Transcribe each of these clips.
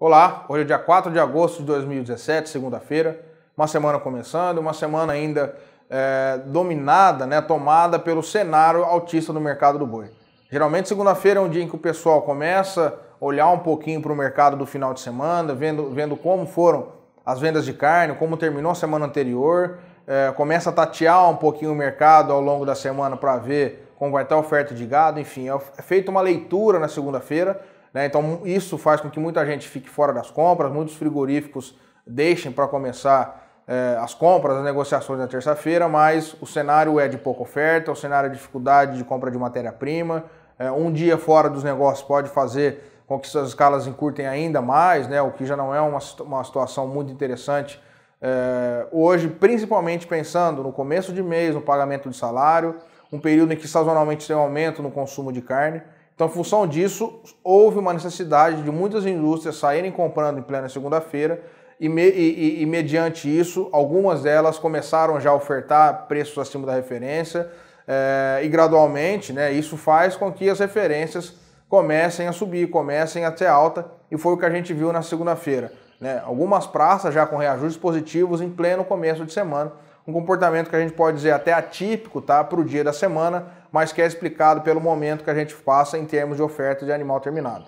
Olá, hoje é dia 4 de agosto de 2017, segunda-feira. Uma semana começando, uma semana ainda é, dominada, né, tomada pelo cenário autista do mercado do boi. Geralmente, segunda-feira é um dia em que o pessoal começa a olhar um pouquinho para o mercado do final de semana, vendo, vendo como foram as vendas de carne, como terminou a semana anterior, é, começa a tatear um pouquinho o mercado ao longo da semana para ver como vai estar tá a oferta de gado, enfim, é, é feita uma leitura na segunda-feira né? Então isso faz com que muita gente fique fora das compras, muitos frigoríficos deixem para começar eh, as compras, as negociações na terça-feira, mas o cenário é de pouca oferta, o cenário é de dificuldade de compra de matéria-prima. Eh, um dia fora dos negócios pode fazer com que suas escalas encurtem ainda mais, né? o que já não é uma, uma situação muito interessante eh, hoje, principalmente pensando no começo de mês, no pagamento de salário, um período em que sazonalmente tem um aumento no consumo de carne. Então, em função disso, houve uma necessidade de muitas indústrias saírem comprando em plena segunda-feira e, me, e, e, mediante isso, algumas delas começaram já a ofertar preços acima da referência é, e gradualmente, né, isso faz com que as referências comecem a subir, comecem a ter alta e foi o que a gente viu na segunda-feira. Né? Algumas praças já com reajustes positivos em pleno começo de semana, um comportamento que a gente pode dizer até atípico tá, para o dia da semana, mas que é explicado pelo momento que a gente passa em termos de oferta de animal terminado.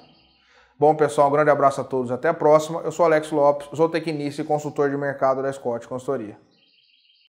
Bom, pessoal, um grande abraço a todos, até a próxima. Eu sou Alex Lopes, zootecnista e consultor de mercado da Scott Consultoria.